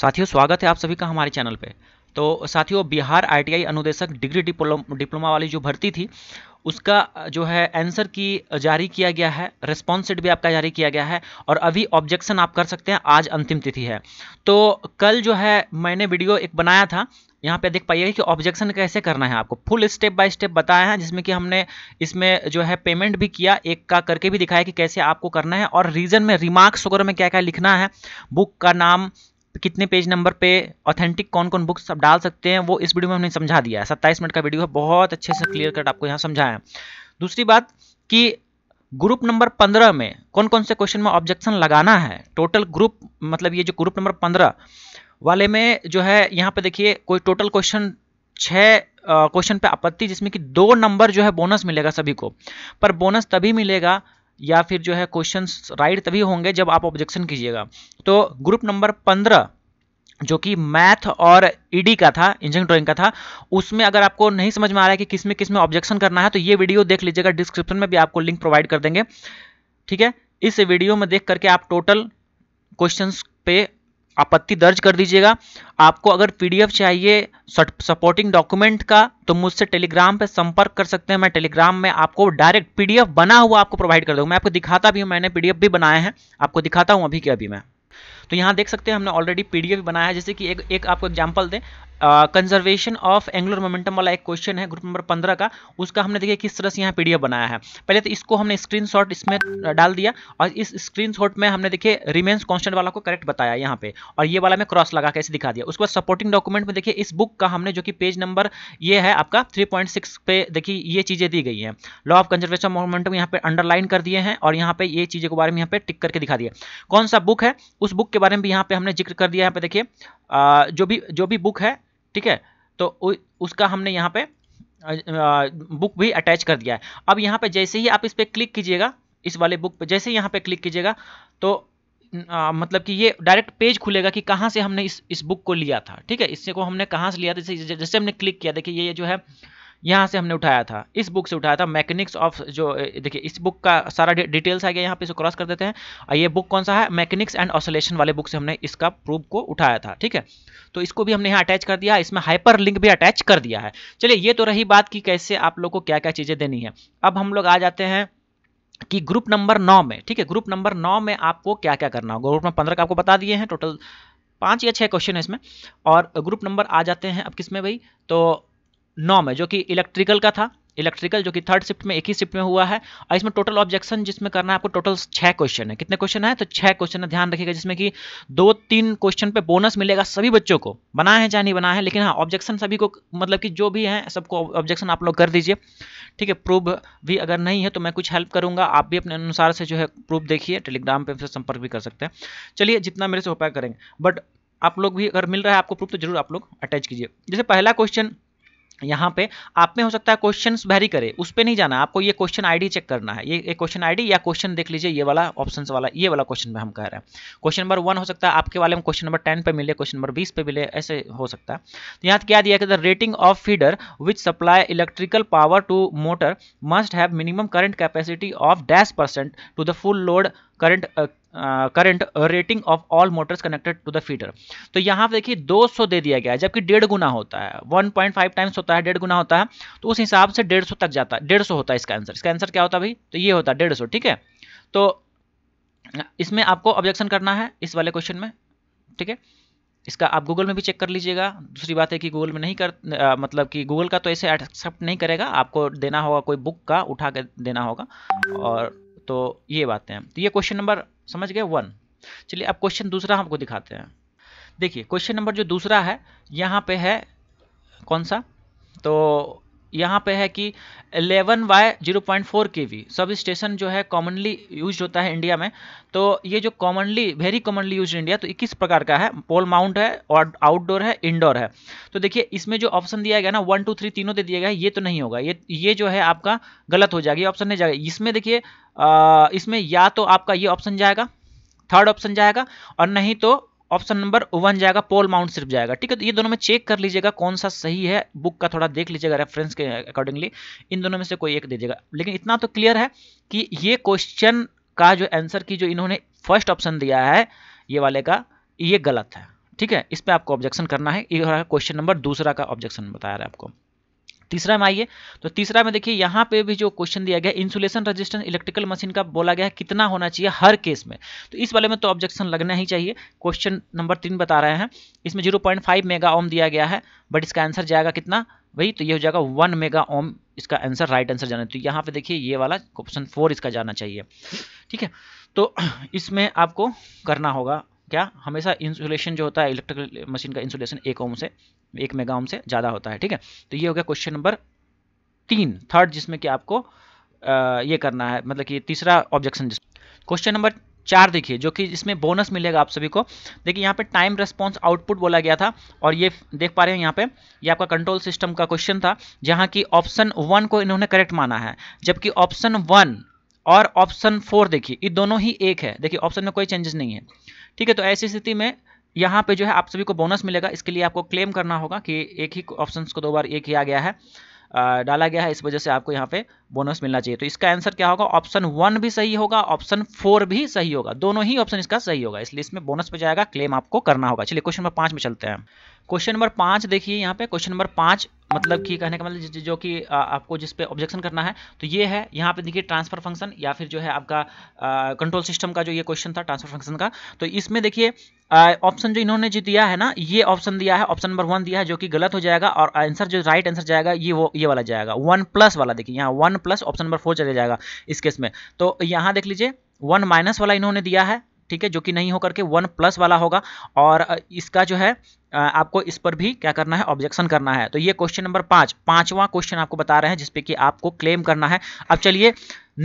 साथियों स्वागत है आप सभी का हमारे चैनल पे तो साथियों बिहार आईटीआई अनुदेशक डिग्री डिप्लोमा वाली जो भर्ती थी उसका जो है आंसर की जारी किया गया है रिस्पॉन्स सीट भी आपका जारी किया गया है और अभी ऑब्जेक्शन आप कर सकते हैं आज अंतिम तिथि है तो कल जो है मैंने वीडियो एक बनाया था यहाँ पे देख पाइएगा कि ऑब्जेक्शन कैसे करना है आपको फुल स्टेप बाय स्टेप बताया है जिसमें कि हमने इसमें जो है पेमेंट भी किया एक का करके भी दिखाया कि कैसे आपको करना है और रीज़न में रिमार्क्स वगैरह में क्या क्या लिखना है बुक का नाम कितने पेज नंबर पे ऑथेंटिक कौन कौन बुक्स आप डाल सकते हैं वो इस वीडियो में हमने समझा दिया है सत्ताईस मिनट का वीडियो है बहुत अच्छे से क्लियर कट आपको यहाँ समझाया दूसरी बात कि ग्रुप नंबर पंद्रह में कौन कौन से क्वेश्चन में ऑब्जेक्शन लगाना है टोटल ग्रुप मतलब ये जो ग्रुप नंबर पंद्रह वाले में जो है यहाँ पे देखिए कोई टोटल क्वेश्चन छः क्वेश्चन पे आपत्ति जिसमें कि दो नंबर जो है बोनस मिलेगा सभी को पर बोनस तभी मिलेगा या फिर जो है क्वेश्चन राइट तभी होंगे जब आप ऑब्जेक्शन कीजिएगा तो ग्रुप नंबर पंद्रह जो कि मैथ और ईडी का था इंजीनियरिंग ड्राइंग का था उसमें अगर आपको नहीं समझ में आ रहा है कि किसमें किसमें किस में ऑब्जेक्शन करना है तो ये वीडियो देख लीजिएगा डिस्क्रिप्शन में भी आपको लिंक प्रोवाइड कर देंगे ठीक है इस वीडियो में देख करके आप टोटल क्वेश्चंस पे आपत्ति दर्ज कर दीजिएगा आपको अगर पीडीएफ चाहिए सपोर्टिंग डॉक्यूमेंट का तो मुझसे टेलीग्राम पे संपर्क कर सकते हैं मैं टेलीग्राम में आपको डायरेक्ट पीडीएफ बना हुआ आपको प्रोवाइड कर दूंगा मैं आपको दिखाता भी हूँ मैंने पीडीएफ भी बनाए हैं आपको दिखाता हूँ अभी के अभी मैं तो यहाँ देख सकते हैं हमने ऑलरेडी पीडीएफ बनाया है जैसे कि एक एक आपको एग्जाम्पल दें कंजर्वेशन ऑफ एंगुलर मोमेंटम वाला एक क्वेश्चन है ग्रुप नंबर पंद्रह का उसका हमने देखिए किस तरह से यहाँ पीडीएफ बनाया है पहले तो इसको हमने स्क्रीन इसमें डाल दिया और इस स्क्रीन में हमने देखिए रिमेन्स कॉन्स्टेंट वाला को करेक्ट बताया यहाँ पे और ये वाला में क्रॉस लगा के ऐसे दिखा दिया उसके बाद सपोर्टिंग डॉक्यूमेंट में देखिए इस बुक का हमने जो कि पेज नंबर ये है आपका सिक्स पे देखिए ये चीज़ें दी गई हैं लॉ ऑफ कंजर्वेशन मोमेंटम यहाँ पे अंडरलाइन कर दिए हैं और यहाँ पे ये चीज़ें के बारे में यहाँ पे टिक करके दिखा दिया कौन सा बुक है उस बुक के बारे में भी यहाँ पे हमने जिक्र कर दिया यहाँ पे देखिए जो भी जो भी बुक है ठीक है तो उसका हमने यहाँ पे बुक भी अटैच कर दिया है अब यहाँ पे जैसे ही आप इस पर क्लिक कीजिएगा इस वाले बुक पर जैसे ही यहाँ पे क्लिक कीजिएगा तो आ, मतलब कि ये डायरेक्ट पेज खुलेगा कि कहाँ से हमने इस इस बुक को लिया था ठीक है इससे को हमने कहाँ से लिया था जैसे हमने क्लिक किया देखिए ये जो है यहाँ से हमने उठाया था इस बुक से उठाया था मैकेनिक्स ऑफ जो देखिए इस बुक का सारा डिटेल्स आ गया यहाँ पे इसे क्रॉस कर देते हैं और ये बुक कौन सा है मैकेनिक्स एंड ऑसोलेशन वाले बुक से हमने इसका प्रूफ को उठाया था ठीक है तो इसको भी हमने यहाँ अटैच कर दिया इसमें हाइपर लिंक भी अटैच कर दिया है चलिए ये तो रही बात कि कैसे आप लोग को क्या क्या चीज़ें देनी है अब हम लोग आ जाते हैं कि ग्रुप नंबर नौ में ठीक है ग्रुप नंबर नौ में आपको क्या क्या करना होगा ग्रुप में पंद्रह का आपको बता दिए हैं टोटल पाँच या छः क्वेश्चन है इसमें और ग्रुप नंबर आ जाते हैं अब किस में भाई तो नौ में जो कि इलेक्ट्रिकल का था इलेक्ट्रिकल जो कि थर्ड शिफ्ट में एक ही शिफ्ट में हुआ है और इसमें टोटल ऑब्जेक्शन जिसमें करना है आपको टोटल छः क्वेश्चन है कितने क्वेश्चन है तो छः क्वेश्चन है ध्यान रखिएगा जिसमें कि दो तीन क्वेश्चन पे बोनस मिलेगा सभी बच्चों को बना है चाहे नहीं बना है लेकिन हाँ ऑब्जेक्शन सभी को मतलब कि जो भी है सबको ऑब्जेक्शन आप लोग कर दीजिए ठीक है प्रूफ भी अगर नहीं है तो मैं कुछ हेल्प करूँगा आप भी अपने अनुसार से जो है प्रूफ देखिए टेलीग्राम पर संपर्क भी कर सकते हैं चलिए जितना मेरे से उपाय करेंगे बट आप लोग भी अगर मिल रहा है आपको प्रूफ तो जरूर आप लोग अटैच कीजिए जैसे पहला क्वेश्चन यहाँ पे आप में हो सकता है क्वेश्चन वेरी करे उस पर नहीं जाना आपको ये क्वेश्चन आईडी चेक करना है ये क्वेश्चन आईडी या क्वेश्चन देख लीजिए ये वाला ऑप्शन वाला ये वाला क्वेश्चन में हम कह रहे हैं क्वेश्चन नंबर वन हो सकता है आपके वाले में क्वेश्चन नंबर टेन पे मिले क्वेश्चन नंबर बीस पे मिले ऐसे हो सकता है तो यहाँ क्या दिया the rating of feeder which supply electrical power to motor must have minimum current capacity of dash percent to the full load current current rating of all motors connected to the feeder तो यहाँ पे देखिए 200 दे दिया गया है जबकि डेढ़ गुना होता है 1.5 टाइम्स होता है डेढ़ गुना होता है तो उस हिसाब से डेढ़ तक जाता है डेढ़ होता है इसका आंसर इसका आंसर क्या होता है भाई तो ये होता है डेढ़ ठीक है तो इसमें आपको ऑब्जेक्शन करना है इस वाले क्वेश्चन में ठीक है इसका आप गूगल में भी चेक कर लीजिएगा दूसरी बात है कि गूगल में नहीं कर आ, मतलब कि गूगल का तो ऐसे एक्सेप्ट नहीं करेगा आपको देना होगा कोई बुक का उठा के देना होगा और तो ये बातें हैं तो ये क्वेश्चन नंबर समझ गए वन चलिए अब क्वेश्चन दूसरा हमको दिखाते हैं देखिए क्वेश्चन नंबर जो दूसरा है यहाँ पे है कौन सा तो यहाँ पे है कि 11 बाय 0.4 वी सब स्टेशन जो है कॉमनली यूज होता है इंडिया में तो ये जो commonly very commonly use India तो किस प्रकार का है पोल माउंट है और आउटडोर है इंडोर है तो देखिए इसमें जो ऑप्शन दिया गया ना वन टू थ्री तीनों दे दिया गया ये तो नहीं होगा ये ये जो है आपका गलत हो जाएगा ये ऑप्शन नहीं जाएगा इसमें देखिए इसमें या तो आपका ये ऑप्शन जाएगा थर्ड ऑप्शन जाएगा और नहीं तो ऑप्शन नंबर वन जाएगा पोल माउंट सिर्फ जाएगा ठीक है तो ये दोनों में चेक कर लीजिएगा कौन सा सही है बुक का थोड़ा देख लीजिएगा रेफरेंस के अकॉर्डिंगली इन दोनों में से कोई एक दे दीजिएगा लेकिन इतना तो क्लियर है कि ये क्वेश्चन का जो आंसर की जो इन्होंने फर्स्ट ऑप्शन दिया है ये वाले का ये गलत है ठीक है इस पर आपको ऑब्जेक्शन करना है ये क्वेश्चन नंबर दूसरा का ऑब्जेक्शन बताया आपको तीसरा में आइए तो तीसरा में देखिए यहाँ पे भी जो क्वेश्चन दिया गया इंसुलेशन रेजिस्टेंस इलेक्ट्रिकल मशीन का बोला गया है कितना होना चाहिए हर केस में तो इस वाले में तो ऑब्जेक्शन लगना ही चाहिए क्वेश्चन नंबर तीन बता रहे हैं इसमें zero point five mega ohm दिया गया है बट इसका आंसर जाएगा कितना भाई तो ये हो जाएगा वन मेगा ओम इसका आंसर राइट आंसर जाना तो यहाँ पे देखिए ये वाला क्वेश्चन फोर इसका जाना चाहिए ठीक है तो इसमें आपको करना होगा क्या हमेशा इंसुलेशन जो होता है इलेक्ट्रिकल मशीन का इंसुलेशन एक ओम से एक मेगा ओम से ज़्यादा होता है ठीक है तो ये हो गया क्वेश्चन नंबर तीन थर्ड जिसमें कि आपको आ, ये करना है मतलब कि तीसरा ऑब्जेक्शन क्वेश्चन नंबर चार देखिए जो कि इसमें बोनस मिलेगा आप सभी को देखिए यहाँ पे टाइम रेस्पॉन्स आउटपुट बोला गया था और ये देख पा रहे हैं यहाँ पे ये आपका कंट्रोल सिस्टम का क्वेश्चन था जहाँ की ऑप्शन वन को इन्होंने करेक्ट माना है जबकि ऑप्शन वन और ऑप्शन फोर देखिए ये दोनों ही एक है देखिए ऑप्शन में कोई चेंजेस नहीं है ठीक है तो ऐसी स्थिति में यहाँ पे जो है आप सभी को बोनस मिलेगा इसके लिए आपको क्लेम करना होगा कि एक ही ऑप्शन को दो बार ये किया गया है डाला गया है इस वजह से आपको यहाँ पे बोनस मिलना चाहिए तो इसका आंसर क्या होगा ऑप्शन वन भी सही होगा ऑप्शन फोर भी सही होगा दोनों ही ऑप्शन इसका सही होगा इसलिए इसमें बोनस पे जाएगा क्लेम आपको करना होगा चलिए क्वेश्चन नंबर पांच में चलते हैं क्वेश्चन नंबर पांच देखिए यहाँ पे क्वेश्चन नंबर पाँच मतलब कि कहने का मतलब जो कि आपको जिस पे ऑब्जेक्शन करना है तो ये है यहाँ पे देखिए ट्रांसफर फंक्शन या फिर जो है आपका कंट्रोल सिस्टम का जो ये क्वेश्चन था ट्रांसफर फंक्शन का तो इसमें देखिए ऑप्शन जो इन्होंने जो दिया है ना ये ऑप्शन दिया है ऑप्शन नंबर वन दिया है जो कि गलत हो जाएगा और आंसर जो राइट आंसर जाएगा ये वो ये वाला जाएगा वन प्लस वाला देखिए यहाँ one plus option number four चले जाएगा इस केस में तो यहाँ देख लीजिए वन माइनस वाला इन्होंने दिया है ठीक है जो कि नहीं होकर के वन प्लस वाला होगा और इसका जो है आपको इस पर भी क्या करना है ऑब्जेक्शन करना है तो ये क्वेश्चन नंबर पाँच पाँचवा क्वेश्चन आपको बता रहे हैं जिसपे कि आपको क्लेम करना है अब चलिए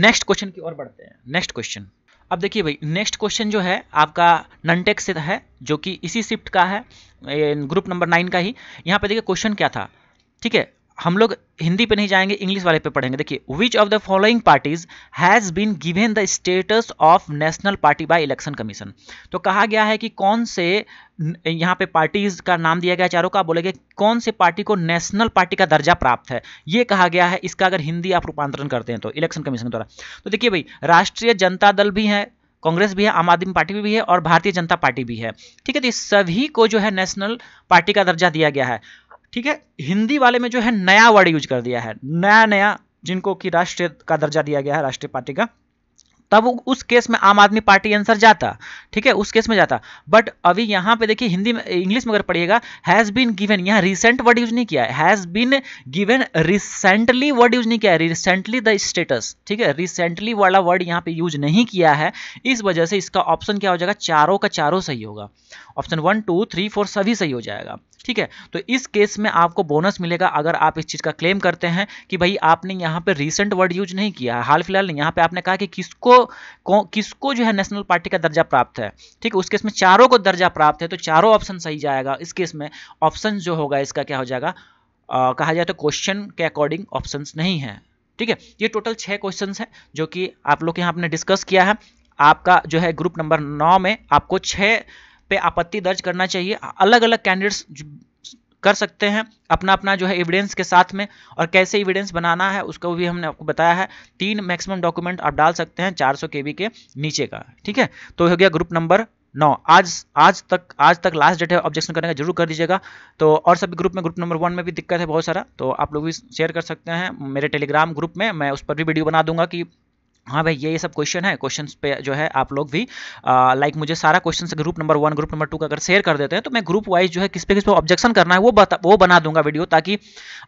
नेक्स्ट क्वेश्चन की ओर बढ़ते हैं नेक्स्ट क्वेश्चन अब देखिए भाई नेक्स्ट क्वेश्चन जो है आपका ननटेक से है जो कि इसी शिफ्ट का है ग्रुप नंबर नाइन का ही यहाँ पे देखिए क्वेश्चन क्या था ठीक है हम लोग हिंदी पे नहीं जाएंगे इंग्लिश वाले पे पढ़ेंगे देखिए which of the following parties has been given the status of national party by election commission तो कहा गया है कि कौन से यहाँ पे पार्टीज का नाम दिया गया चारों का बोलेगे कौन से पार्टी को नेशनल पार्टी का दर्जा प्राप्त है ये कहा गया है इसका अगर हिंदी आप रूपांतरण करते हैं तो इलेक्शन कमीशन द्वारा तो देखिए भाई राष्ट्रीय जनता दल भी है कांग्रेस भी है आम आदमी पार्टी भी है और भारतीय जनता पार्टी भी है ठीक है तो सभी को जो है नेशनल पार्टी का दर्जा दिया गया है ठीक है हिंदी वाले में जो है नया वर्ड यूज कर दिया है नया नया जिनको कि राष्ट्रीय का दर्जा दिया गया है राष्ट्रीय पार्टी का तब उस केस में आम आदमी पार्टी आंसर जाता ठीक है उस केस में जाता बट अभी यहाँ पे देखिए हिंदी में इंग्लिश में अगर पढ़िएगा हैज़ बीन गिवन यहाँ रिसेंट वर्ड यूज नहीं किया है has been given recently word use नहीं किया है रिसेंटली द स्टेटस ठीक है रिसेंटली वाला वर्ड यहाँ पे यूज नहीं किया है इस वजह से इसका ऑप्शन क्या हो जाएगा चारों का चारों सही होगा option one two three four सभी सही हो जाएगा ठीक है तो इस केस में आपको बोनस मिलेगा अगर आप इस चीज़ का क्लेम करते हैं कि भाई आपने यहाँ पे रिसेंट वर्ड यूज नहीं किया हाल फिलहाल यहाँ पे आपने कहा कि किसको किसको जो है नेशनल पार्टी का दर्जा प्राप्त है ठीक है उस केस में चारों को दर्जा प्राप्त है तो चारों ऑप्शन सही जाएगा इस केस में ऑप्शन जो होगा इसका क्या हो जाएगा आ, कहा जाए तो क्वेश्चन के अकॉर्डिंग ऑप्शन नहीं है ठीक है ये टोटल छः क्वेश्चन है जो कि आप लोग यहाँ आपने डिस्कस किया है आपका जो है ग्रुप नंबर नौ में आपको छः पे आपत्ति दर्ज करना चाहिए अलग अलग कैंडिडेट्स कर सकते हैं अपना अपना जो है एविडेंस के साथ में और कैसे एविडेंस बनाना है उसको भी हमने आपको बताया है तीन मैक्सिमम डॉक्यूमेंट आप डाल सकते हैं 400 सौ के नीचे का ठीक है तो हो गया ग्रुप नंबर नौ आज आज तक आज तक लास्ट डेट है ऑब्जेक्शन करने का जरूर कर दीजिएगा तो और सभी ग्रुप में ग्रुप नंबर वन में भी दिक्कत है बहुत सारा तो आप लोग भी शेयर कर सकते हैं मेरे टेलीग्राम ग्रुप में मैं उस पर भी वीडियो बना दूंगा कि हाँ भाई ये ये सब क्वेश्चन है क्वेश्चन पे जो है आप लोग भी लाइक मुझे सारा question group number one group number two का अगर शेयर कर देते हैं तो मैं ग्रुप वाइज जो है किस पे किस पे ऑब्जेक्शन करना है वो बता वो बना दूंगा वीडियो ताकि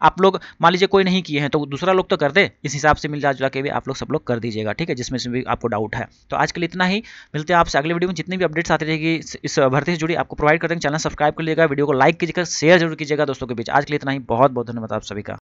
आप लोग मान लीजिए कोई नहीं किए हैं तो दूसरा लोग तो कर दे इस हिसाब से मिल जुला के भी आप लोग सब लोग कर दीजिएगा ठीक है जिसमें से भी आपको डाउट है तो आज के लिए इतना ही मिलते हैं आपसे अगले वीडियो में जितनी भी अपडेट्स आती रहेगी इस भर्ती से जुड़ी आपको प्रोवाइड कर देंगे चैनल सब्सक्राइब कर लीजिएगा वीडियो को लाइक कीजिएगा शेयर जरूर कीजिएगा दोस्तों के बीच आज के लिए इतना ही बहुत बहुत धन्यवाद आप सभी का